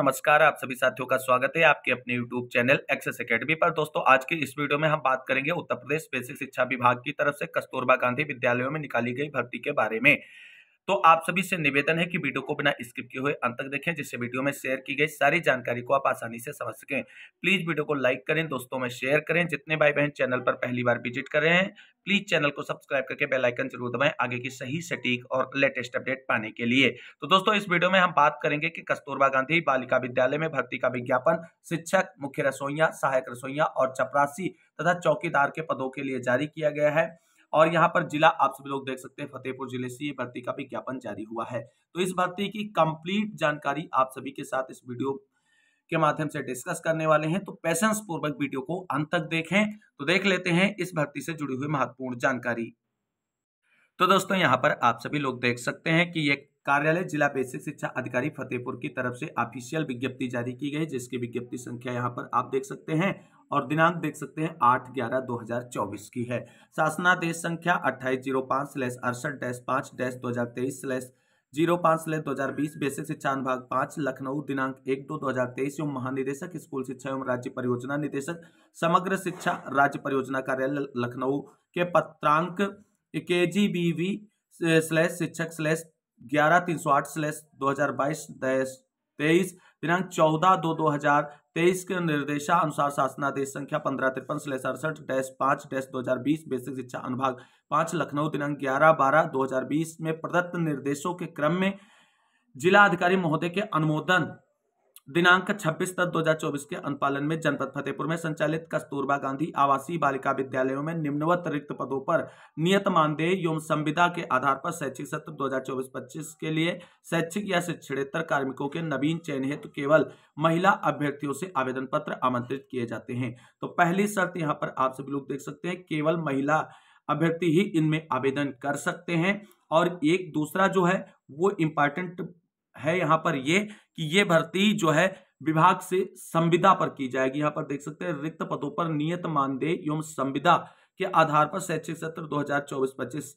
नमस्कार आप सभी साथियों का स्वागत है आपके अपने YouTube चैनल एक्सेस अकेडमी पर दोस्तों आज की इस वीडियो में हम बात करेंगे उत्तर प्रदेश बेसिक शिक्षा विभाग की तरफ से कस्तूरबा गांधी विद्यालयों में निकाली गई भर्ती के बारे में तो आप सभी से निवेदन है कि वीडियो को बिना स्किप किए हुए अंत तक देखें जिससे वीडियो में शेयर की गई सारी जानकारी को आप आसानी से समझ सकें प्लीज वीडियो को लाइक करें दोस्तों में शेयर करें जितने भाई बहन चैनल पर पहली बार विजिट कर रहे हैं प्लीज चैनल को सब्सक्राइब करके बेल आइकन जरूर दबाएं आगे की सही सटीक और लेटेस्ट अपडेट पाने के लिए तो दोस्तों इस वीडियो में हम बात करेंगे कि कस्तूरबा गांधी बालिका विद्यालय में भर्ती का विज्ञापन शिक्षक मुख्य रसोइया सहायक रसोइया और चपरासी तथा चौकीदार के पदों के लिए जारी किया गया है और यहाँ पर जिला आप सभी लोग देख सकते हैं फतेहपुर जिले से ये भर्ती का विज्ञापन जारी हुआ है तो इस भर्ती की कंप्लीट जानकारी आप सभी के साथ इस वीडियो के माध्यम से डिस्कस करने वाले हैं तो पैसेंस पूर्वक वीडियो को अंत तक देखें तो देख लेते हैं इस भर्ती से जुड़ी हुई महत्वपूर्ण जानकारी तो दोस्तों यहाँ पर आप सभी लोग देख सकते हैं कि ये कार्यालय जिला बेसिक शिक्षा अधिकारी फतेहपुर की तरफ से ऑफिशियल विज्ञप्ति जारी की गई जिसकी विज्ञप्ति संख्या यहाँ पर आप देख सकते हैं और दिनांक देख सकते हैं आठ ग्यारह दो हजार चौबीस की है शासनादेश संख्या अट्ठाईस जीरो पांच स्लैश अड़सठ डैश पांच डैश दो हजार तेईस स्लैश जीरो पांच स्लैश दो हजार बीस बेसिक शिक्षा अनुभाग पांच लखनऊ दिनांक एक दो दो हजार तेईस एवं महानिदेशक स्कूल शिक्षा एवं राज्य परियोजना निदेशक समग्र शिक्षा राज्य परियोजना कार्यालय लखनऊ के पत्रांक के जी बी वी स्लैश शिक्षक स्लैश ग्यारह तीन सौ आठ स्लैश दो हजार बाईस डैश तेईस दिनांक चौदह दो दो हजार तेईस के निर्देशानुसार शासनादेश संख्या पंद्रह तिरपन स्लेश सड़सठ डैश पाँच डैश दो हजार बीस बेसिक शिक्षा अनुभाग पाँच लखनऊ दिनांक ग्यारह बारह दो हजार बीस में प्रदत्त निर्देशों के क्रम में जिला अधिकारी महोदय के अनुमोदन दिनांक 26 तक 2024 के अनुपालन में जनपद फतेहपुर में संचालित कस्तूरबा गांधी आवासीय बालिका विद्यालयों में निम्नवत रिक्त पदों पर नियत मानदेय एवं संविदा के आधार पर शैक्षिक सत्र 2024-25 के लिए शैक्षिक या शिक्षणेतर कार्मिकों के नवीन चयन हेतु केवल महिला अभ्यर्थियों से आवेदन पत्र आमंत्रित किए जाते हैं तो पहली शर्त यहाँ पर आप सभी लोग देख सकते हैं केवल महिला अभ्यर्थी ही इनमें आवेदन कर सकते हैं और एक दूसरा जो है वो इम्पॉर्टेंट है यहाँ पर ये कि ये भर्ती जो है विभाग से संविदा पर की जाएगी यहाँ पर देख सकते हैं रिक्त पदों पर नियत मानदेय एवं संविदा के आधार पर शैक्षिक सत्र 2024-25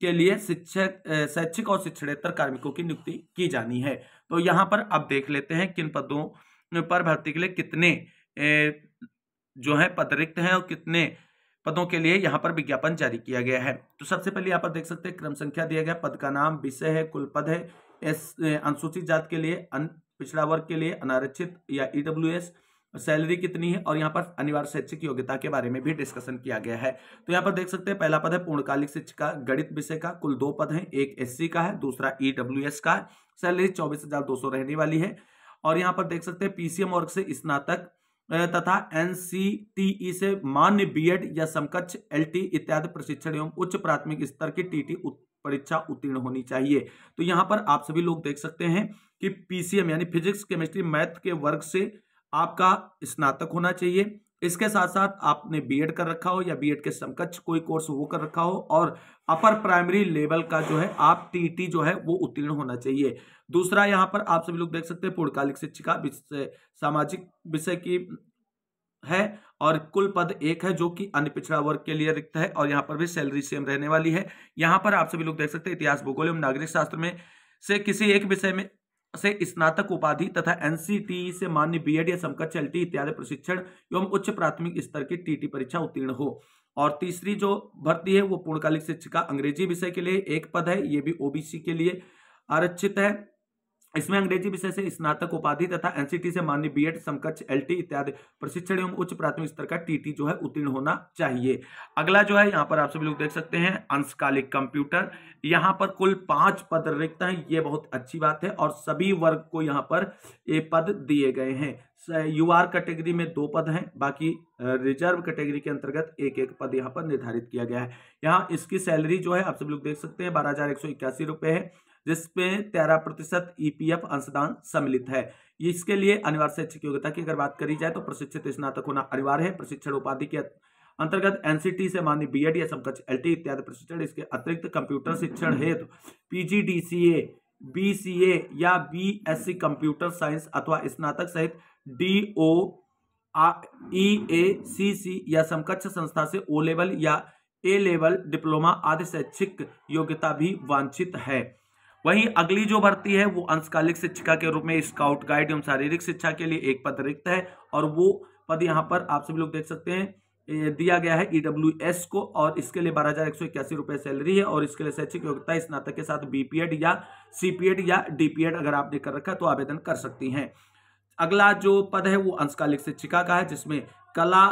के लिए शिक्षक शैक्षिक और शिक्षणेतर कार्मिकों की नियुक्ति की जानी है तो यहाँ पर अब देख लेते हैं किन पदों पर भर्ती के लिए कितने जो है पद रिक्त हैं और कितने पदों के लिए यहाँ पर विज्ञापन जारी किया गया है तो सबसे पहले यहाँ पर देख सकते हैं क्रम संख्या दिया गया पद का नाम विषय है कुल पद है एस अनुसूचित जात के लिए अन, पिछड़ा वर्ग के लिए अनारक्षित या ईडब्ल्यू e सैलरी कितनी है और यहाँ पर अनिवार्य शैक्षिक योग्यता के बारे में भी डिस्कशन किया गया है तो यहाँ पर देख सकते हैं पहला पद है पूर्णकालिक शिक्षिका गणित विषय का कुल दो पद हैं एक एससी का है दूसरा ईडब्ल्यूएस e का है सैलरी चौबीस रहने वाली है और यहाँ पर देख सकते हैं पीसीएम वर्ग से स्नातक तथा एनसीटीई से मान्य बी या समकक्ष एल इत्यादि प्रशिक्षण एवं उच्च प्राथमिक स्तर की टी परीक्षा उत्तीर्ण होनी चाहिए तो यहाँ पर आप सभी लोग देख सकते हैं कि पीसीएम यानी फिजिक्स केमिस्ट्री मैथ के वर्ग से आपका स्नातक होना चाहिए इसके साथ साथ आपने बीएड कर रखा हो या बीएड के समकक्ष कोई कोर्स वो कर रखा हो और अपर प्राइमरी लेवल का जो है आप टीटी e जो है वो उत्तीर्ण होना चाहिए दूसरा यहाँ पर आप सभी लोग देख सकते हैं पूर्णकालिक शिक्षिका विषय सामाजिक विषय की है और कुल पद एक है जो कि अन्य पिछड़ा वर्ग के लिए रिक्त है और यहाँ पर भी सैलरी सेम रहने वाली है यहाँ पर आप सभी लोग देख सकते हैं इतिहास भूगोल एवं नागरिक शास्त्र में से किसी एक विषय में से स्नातक उपाधि तथा एनसीटी e से मान्य बीएड या समकक्ष एल e इत्यादि प्रशिक्षण एवं उच्च प्राथमिक स्तर की टीटी परीक्षा उत्तीर्ण हो और तीसरी जो भर्ती है वो पूर्णकालिक शिक्षिका अंग्रेजी विषय के लिए एक पद है ये भी ओबीसी के लिए आरक्षित है इसमें अंग्रेजी विषय से स्नातक उपाधि तथा एनसीटी से मान्य बीएड समकक्ष एलटी इत्यादि प्रशिक्षण एवं उच्च प्राथमिक स्तर का टीटी जो है उत्तीर्ण होना चाहिए अगला जो है यहाँ पर आप सभी लोग देख सकते हैं अंशकालिक कंप्यूटर यहाँ पर कुल पांच पद रिक्त हैं ये बहुत अच्छी बात है और सभी वर्ग को यहाँ पर ये पद दिए गए हैं यू आर कैटेगरी में दो पद हैं बाकी रिजर्व कैटेगरी के अंतर्गत एक एक पद यहाँ पर निर्धारित किया गया है यहाँ इसकी सैलरी जो है आप सभी लोग देख सकते हैं बारह हजार एक सौ इक्यासी रुपये है जिसमें तेरह प्रतिशत ईपीएफ e अंशदान सम्मिलित है इसके लिए अनिवार्य शैक्षिक योग्यता की अगर बात करी जाए तो प्रशिक्षित स्नातक होना अनिवार्य है प्रशिक्षण उपाधि के अंतर्गत एनसीटी से मान्य बी एड या समकक्ष टी इत्यादि प्रशिक्षण इसके अतिरिक्त कंप्यूटर शिक्षण हेतु पीजीडीसीए बीसीए या बीएससी कंप्यूटर साइंस अथवा स्नातक सहित डी ओ ई ए सी सी या समकक्ष संस्था से ओ लेवल या ए लेवल डिप्लोमा आदि शैक्षिक योग्यता भी वांछित है वहीं अगली जो भर्ती है वो अंशकालिक शिक्षिका के रूप में स्काउट गाइड एवं शारीरिक शिक्षा के लिए एक पद रिक्त है और वो पद यहाँ पर आप सभी लोग देख सकते हैं दिया गया है ईडब्ल्यू e को और इसके लिए बारह हजार एक सौ इक्यासी रुपये सैलरी है और इसके लिए शैक्षिक योग्यता स्नातक के साथ बीपीएड या सीपीएड या डीपीएड अगर आपने कर रखा है तो आवेदन कर सकती हैं अगला जो पद है वो अंशकालिक शिक्षिका का है जिसमें कला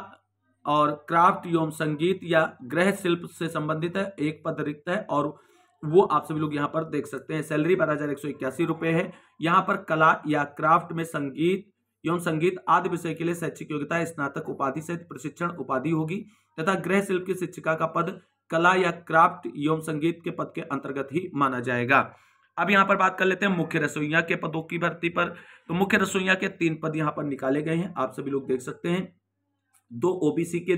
और क्राफ्ट एवं संगीत या गृह शिल्प से संबंधित है एक पद रिक्त है और वो आप सभी लोग यहाँ पर देख सकते हैं सैलरी बारह हजार एक सौ इक्यासी रुपए है यहाँ पर कला या क्राफ्ट में संगीत एवं संगीत आदि विषय के लिए शैक्षिक योग्यता स्नातक उपाधि सहित प्रशिक्षण उपाधि होगी तथा गृह शिल्प की शिक्षिका का पद कला या क्राफ्ट एवं संगीत के पद के अंतर्गत ही माना जाएगा अब यहाँ पर बात कर लेते हैं मुख्य रसोईया के पदों की भर्ती पर तो मुख्य रसोईया के तीन पद यहाँ पर निकाले गए हैं आप सभी लोग देख सकते हैं दो ओबीसी के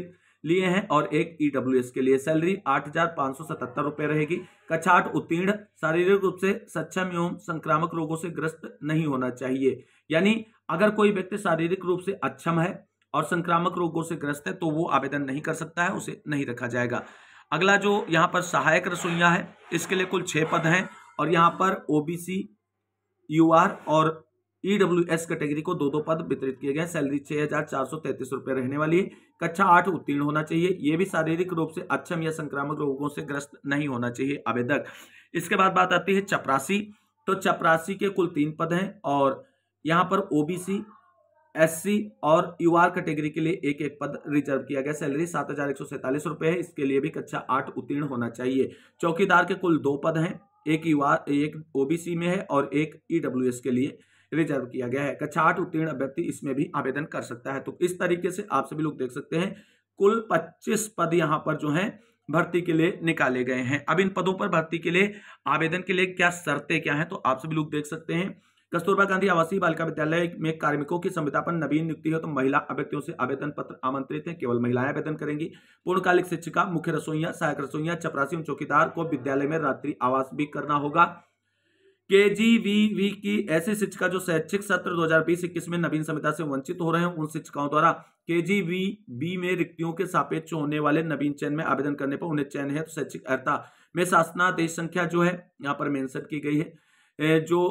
लिए हैं और एक ई e के लिए सैलरी आठ हजार रुपए रहेगी कक्षा आठ उत्तीर्ण शारीरिक रूप से सक्षम एवं संक्रामक रोगों से ग्रस्त नहीं होना चाहिए यानी अगर कोई व्यक्ति शारीरिक रूप से अक्षम है और संक्रामक रोगों से ग्रस्त है तो वो आवेदन नहीं कर सकता है उसे नहीं रखा जाएगा अगला जो यहाँ पर सहायक रसोइया है इसके लिए कुल छह पद हैं और यहाँ पर ओबीसी यूआर और ईडब्ल्यू e एस कैटेगरी को दो दो पद वितरित किए गए सैलरी छह हजार चार सौ तैतीस रुपए रहने वाली है कक्षा आठ उत्तीर्ण होना चाहिए ये भी शारीरिक रूप से अक्षम या संक्रामक रोगों से ग्रस्त नहीं होना चाहिए आवेदक इसके बाद बात आती है चपरासी तो चपरासी के कुल तीन पद हैं और यहाँ पर ओबीसी एससी और यूआर कैटेगरी के लिए एक एक पद रिजर्व किया गया सैलरी सात हजार एक सौ सैंतालीस रुपए है इसके लिए भी कक्षा आठ उत्तीर्ण होना चाहिए चौकीदार के कुल दो पद हैं एक यूआर एक ओबीसी में है और एक ईडब्ल्यूएस e के लिए रिजर्व किया गया है कक्षा आठ उत्तीर्ण अभ्यर्थी इसमें भी आवेदन कर सकता है तो इस तरीके से आप सभी लोग देख सकते हैं कुल पच्चीस पद यहाँ पर जो है भर्ती के लिए निकाले गए हैं अब इन पदों पर भर्ती के लिए आवेदन के लिए क्या शर्तें क्या हैं तो आप सभी लोग देख सकते हैं कस्तूरबा गांधी आवासीय बालिका विद्यालय में कार्मिकों की संविधा पर नवीन नियुक्ति हो तो महिला अभ्यर्थियों से आवेदन पत्र आमंत्रित है केवल महिलाएं आवेदन करेंगी पूर्णकालिक शिक्षिका मुख्य रसोईया सहायक रसोईया चपरासी चौकीदार को विद्यालय में रात्रि आवास भी करना होगा के जी वी वी की ऐसे शिक्षिका जो शैक्षिक सत्र 2020-21 में नवीन संहिता से वंचित हो रहे हैं उन शिक्षिकाओं द्वारा के जी वी बी में रिक्तियों के सापेक्ष होने वाले नवीन चयन में आवेदन करने पर उन्हें चयन है तो शैक्षिक अर्ता में शासनादेश संख्या जो है यहाँ पर मेंशन की गई है जो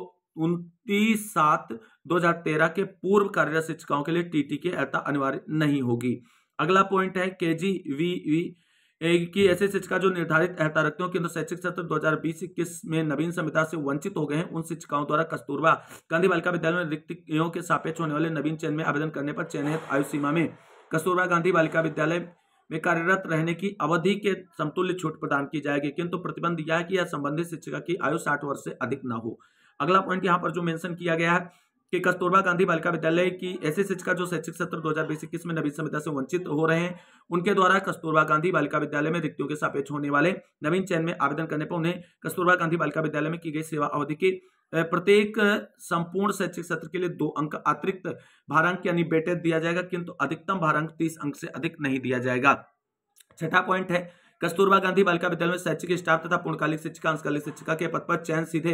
उनतीस सात तेरह के पूर्व कार्यरत शिक्षिकाओं के लिए टी के अर्ता अनिवार्य नहीं होगी अगला पॉइंट है के जी वी वी कि ऐसे शिक्षिका जो निर्धारित अहता रखते हो किंतु शैक्षिक सत्र 2020-21 में नवीन संहिता से वंचित हो गए हैं उन शिक्षिकाओं द्वारा कस्तूरबा गांधी बालिका विद्यालय में रिक्तियों के सापेक्ष होने वाले नवीन चयन में आवेदन करने पर चयनित आयु सीमा में कस्तूरबा गांधी बालिका विद्यालय में कार्यरत रहने की अवधि के समतुल्य छूट प्रदान की जाएगी किंतु प्रतिबंध यह है कि यह संबंधित शिक्षिका की आयु साठ वर्ष से अधिक न हो अगला पॉइंट यहाँ पर जो मेंशन किया गया है कि कस्तूरबा गांधी बालिका विद्यालय की ऐसे शिक्षा जो शैक्षिक सत्र दो हजार बीस इक्कीस में नवीन संविधा से वंचित हो रहे हैं उनके द्वारा कस्तूरबा गांधी बालिका विद्यालय में रिक्तियों के सापेक्ष होने वाले नवीन चयन में आवेदन करने पर उन्हें कस्तूरबा गांधी बालिका विद्यालय में की गई सेवा अवधि की प्रत्येक संपूर्ण शैक्षिक सत्र के लिए दो अंक अतिरिक्त भारंक यानी बेटे e दिया जाएगा किंतु अधिकतम भारंक तीस अंक से अधिक नहीं दिया जाएगा छठा पॉइंट है कस्तूरबा गांधी बालिका विद्यालय में शैक्षिक स्टाफ तथा पूर्णकालिक शिक्षिका अंशकालिक शिक्षिका के पद पर चयन सीधे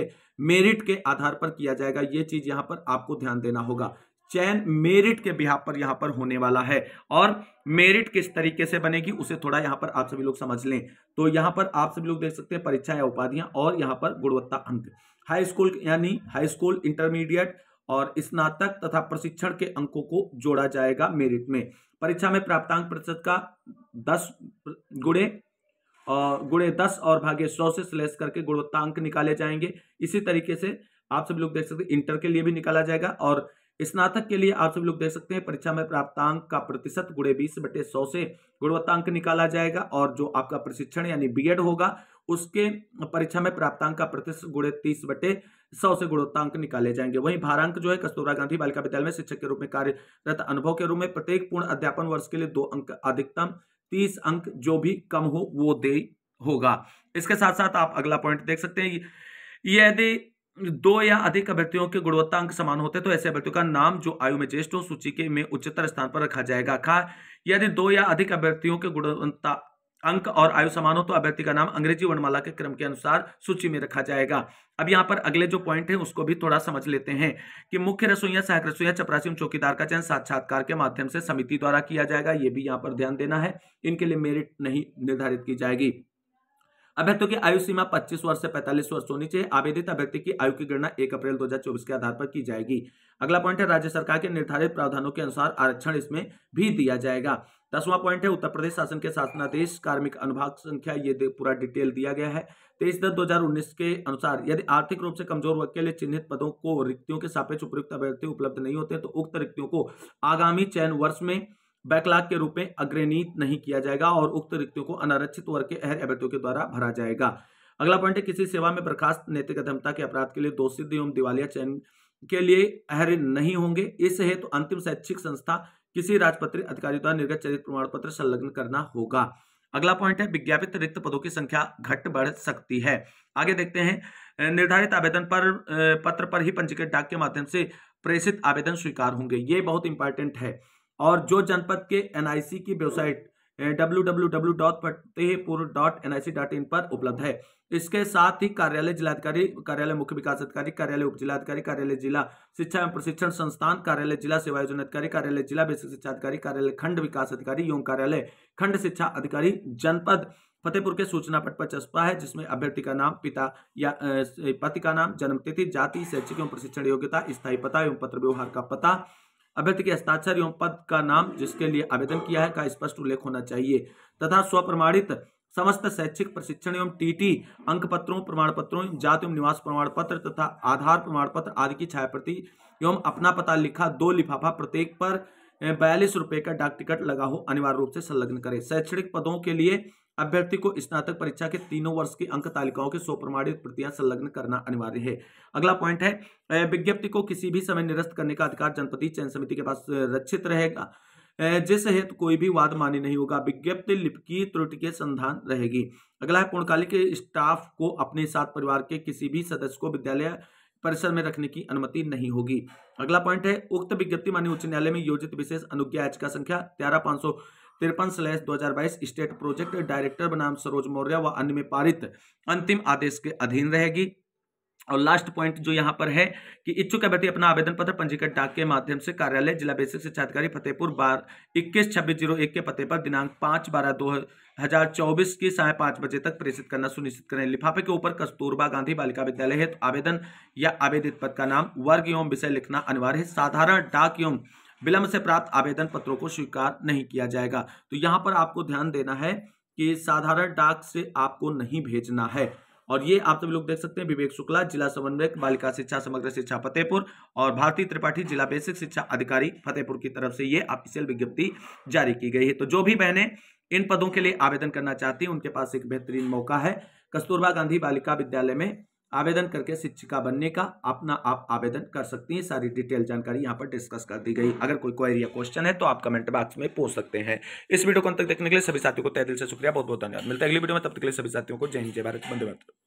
मेरिट के आधार पर किया जाएगा ये चीज यहाँ पर आपको ध्यान देना होगा चयन मेरिट के बिहार पर यहाँ पर होने वाला है और मेरिट किस तरीके से बनेगी उसे थोड़ा यहाँ पर आप सभी लोग समझ लें तो यहाँ पर आप सभी लोग देख सकते हैं परीक्षा या उपाधियां और यहाँ पर गुणवत्ता अंक हाई स्कूल यानी हाई स्कूल इंटरमीडिएट और स्नातक तथा प्रशिक्षण के अंकों को जोड़ा जाएगा मेरिट में परीक्षा में प्राप्तांक प्रतिशत का दस गुणे गुणे दस और भागे सौ से स्लेस करके गुणवत्तांक निकाले जाएंगे इसी तरीके से आप सब लोग देख सकते हैं इंटर के लिए भी निकाला जाएगा और स्नातक के लिए आप सब लोग देख सकते हैं परीक्षा में अंक का प्रतिशत गुड़े बीस बटे सौ से गुणवत्तांक निकाला जाएगा और जो आपका प्रशिक्षण यानी बीएड होगा उसके परीक्षा में अंक का प्रतिशत गुड़े तीस बटे सौ से गुणवत्तांक निकाले जाएंगे वहीं भारांक जो है कस्तूरा गांधी बालिका विद्यालय में शिक्षक के रूप में कार्यरत अनुभव के रूप में प्रत्येक पूर्ण अध्यापन वर्ष के लिए दो अंक अधिकतम तीस अंक जो भी कम हो वो दे होगा इसके साथ साथ आप अगला पॉइंट देख सकते हैं यदि दो या अधिक अभ्यर्थियों के गुणवत्ता अंक समान होते तो ऐसे अभ्यर्थियों का नाम जो आयु में ज्येष्ठ हो सूची के में उच्चतर स्थान पर रखा जाएगा खा यदि दो या अधिक अभ्यर्थियों के गुणवत्ता अंक और आयु समान हो तो अभ्यर्थी का नाम अंग्रेजी वर्णमाला के क्रम के अनुसार सूची में रखा जाएगा अब यहाँ पर अगले जो पॉइंट है उसको भी थोड़ा समझ लेते हैं कि मुख्य रसोईया सहायक रसोईया चपरासी चौकीदार का चयन साक्षात्कार के माध्यम से समिति द्वारा किया जाएगा ये भी यहाँ पर ध्यान देना है इनके लिए मेरिट नहीं निर्धारित की जाएगी अभ्यर्थियों की आयु सीमा 25 वर्ष से 45 वर्ष होनी चाहिए आवेदित अभ्यर्थी की आयु की गणना 1 अप्रैल 2024 के आधार पर की जाएगी अगला पॉइंट है राज्य सरकार के निर्धारित प्रावधानों के अनुसार आरक्षण इसमें भी दिया जाएगा दसवां पॉइंट है उत्तर प्रदेश शासन के शासनादेश कार्मिक अनुभाग संख्या ये पूरा डिटेल दिया गया है तेईस दस 2019 के अनुसार यदि आर्थिक रूप से कमजोर वर्ग के लिए चिन्हित पदों को रिक्तियों के सापेक्ष उपयुक्त अभ्यर्थी उपलब्ध नहीं होते तो उक्त रिक्तियों को आगामी चयन वर्ष में बैकलाग के रूप में अग्रनीत नहीं किया जाएगा और उक्त रिक्तियों को अनारक्षित वर्ग के अहर अभ्यर्थियों के द्वारा भरा जाएगा अगला पॉइंट है किसी सेवा में बर्खास्त नैतिक अधमता के अपराध के लिए दोषी एवं दिवालिया चयन के लिए अहर नहीं होंगे इस हेतु तो अंतिम शैक्षिक संस्था किसी राजपत्रित अधिकारी द्वारा निर्गत चरित्र प्रमाण पत्र संलग्न करना होगा अगला पॉइंट है विज्ञापित रिक्त पदों की संख्या घट बढ़ सकती है आगे देखते हैं निर्धारित आवेदन पर पत्र पर ही पंजीकृत डाक के माध्यम से प्रेषित आवेदन स्वीकार होंगे ये बहुत इंपॉर्टेंट है और जो जनपद के एनआईसी की वेबसाइट www.fatehpur.nic.in पर उपलब्ध है इसके साथ ही कार्यालय जिलाधिकारी कार्यालय मुख्य विकास अधिकारी कार्यालय उप जिलाधिकारी कार्यालय जिला शिक्षा एवं प्रशिक्षण संस्थान कार्यालय जिला सेवा योजना अधिकारी कार्यालय जिला बेसिक शिक्षा अधिकारी कार्यालय खंड विकास अधिकारी एवं कार्यालय खंड शिक्षा अधिकारी जनपद फतेहपुर के सूचना पट पर चस्पा है जिसमें अभ्यर्थी का नाम पिता या पति का नाम जन्म तिथि जाति शैक्षिक एवं प्रशिक्षण योग्यता स्थायी पता एवं पत्र व्यवहार का पता अभ्यर्थी के हस्ताक्षर एवं पद का नाम जिसके लिए आवेदन किया है का स्पष्ट उल्लेख होना चाहिए तथा स्वप्रमाणित समस्त शैक्षिक प्रशिक्षण एवं टीटी अंक पत्रों प्रमाण पत्रों जाति एवं निवास प्रमाण पत्र तथा आधार प्रमाण पत्र आदि की छायाप्रति एवं अपना पता लिखा दो लिफाफा प्रत्येक पर बयालीस रुपए का डाक टिकट लगा हो अनिवार्य रूप से संलग्न करें शैक्षणिक पदों के लिए अभ्यर्थी को स्नातक परीक्षा के तीनों वर्ष की अंक तालिकाओं के स्वप्रमाणित प्रतियां संलग्न करना अनिवार्य है अगला पॉइंट है विज्ञप्ति को किसी भी समय निरस्त करने का अधिकार जनपति चयन समिति के पास रक्षित रहेगा जिस हेतु तो कोई भी वाद मान्य नहीं होगा विज्ञप्ति लिपकी त्रुटि के संधान रहेगी अगला है पूर्णकालिक स्टाफ को अपने साथ परिवार के किसी भी सदस्य को विद्यालय परिसर में रखने की अनुमति नहीं होगी अगला पॉइंट है उक्त विज्ञप्ति मान्य उच्च न्यायालय में योजित विशेष अनुज्ञा याचिका संख्या तेरह पांच सौ तिरपन स्लैश दो स्टेट प्रोजेक्ट डायरेक्टर बनाम सरोज मौर्य व अन्य में पारित अंतिम आदेश के अधीन रहेगी और लास्ट पॉइंट जो यहाँ पर है कि इच्छुक अभ्यर्थी अपना आवेदन पत्र पंजीकृत डाक के माध्यम से कार्यालय जिला बेसिक शिक्षा अधिकारी फतेहपुर बार इक्कीस छब्बीस जीरो एक के पते पर दिनांक पाँच बारह दो हजार चौबीस की साय पाँच बजे तक प्रेषित करना सुनिश्चित करें लिफाफे के ऊपर कस्तूरबा गांधी बालिका विद्यालय हेतु तो आवेदन या आवेदित पद का नाम वर्ग एवं विषय लिखना अनिवार्य है साधारण डाक एवं विलंब से प्राप्त आवेदन पत्रों को स्वीकार नहीं किया जाएगा तो यहाँ पर आपको ध्यान देना है कि साधारण डाक से आपको नहीं भेजना है और ये आप सभी लोग देख सकते हैं विवेक शुक्ला जिला समन्वयक बालिका शिक्षा समग्र शिक्षा फतेहपुर और भारतीय त्रिपाठी जिला बेसिक शिक्षा अधिकारी फतेहपुर की तरफ से ये ऑफिशियल विज्ञप्ति जारी की गई है तो जो भी बहने इन पदों के लिए आवेदन करना चाहती हैं उनके पास एक बेहतरीन मौका है कस्तूरबा गांधी बालिका विद्यालय में आवेदन करके शिक्षिका बनने का अपना आप आवेदन कर सकती हैं सारी डिटेल जानकारी यहाँ पर डिस्कस कर दी गई अगर कोई क्वेरी या क्वेश्चन है तो आप कमेंट बॉक्स में पूछ सकते हैं इस वीडियो को अंत तक देखने के लिए सभी साथियों को तय दिल से शुक्रिया बहुत बहुत धन्यवाद मिलता है अगली वीडियो में तब तक के लिए सभी साथियों को जय हिंद जय भारत बंदे मातरम